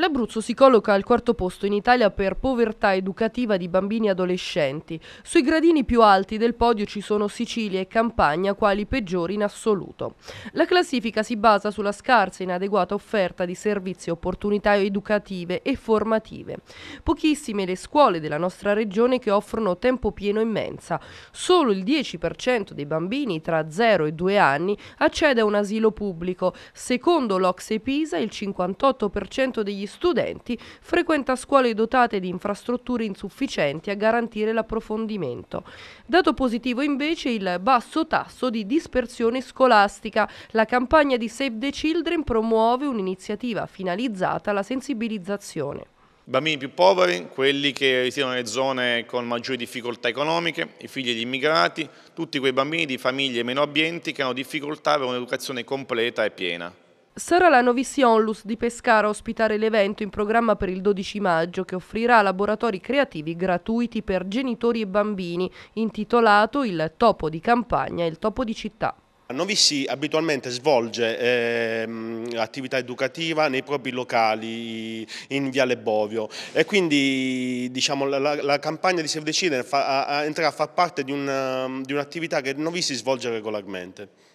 L'Abruzzo si colloca al quarto posto in Italia per povertà educativa di bambini e adolescenti. Sui gradini più alti del podio ci sono Sicilia e Campania quali peggiori in assoluto. La classifica si basa sulla scarsa e inadeguata offerta di servizi e opportunità educative e formative. Pochissime le scuole della nostra regione che offrono tempo pieno in mensa. Solo il 10% dei bambini tra 0 e 2 anni accede a un asilo pubblico. Secondo l'Ocse Pisa il 58% degli studenti, frequenta scuole dotate di infrastrutture insufficienti a garantire l'approfondimento. Dato positivo invece il basso tasso di dispersione scolastica. La campagna di Save the Children promuove un'iniziativa finalizzata alla sensibilizzazione. Bambini più poveri, quelli che risiedono nelle zone con maggiori difficoltà economiche, i figli di immigrati, tutti quei bambini di famiglie meno abbienti che hanno difficoltà per un'educazione completa e piena. Sarà la Novissi Onlus di Pescara a ospitare l'evento in programma per il 12 maggio che offrirà laboratori creativi gratuiti per genitori e bambini intitolato Il topo di campagna e il topo di città. Novissi abitualmente svolge eh, attività educativa nei propri locali in Viale Bovio e quindi diciamo, la, la, campagna di Save the Children fa, a, entrerà a far parte di un'attività un che Novissi svolge regolarmente.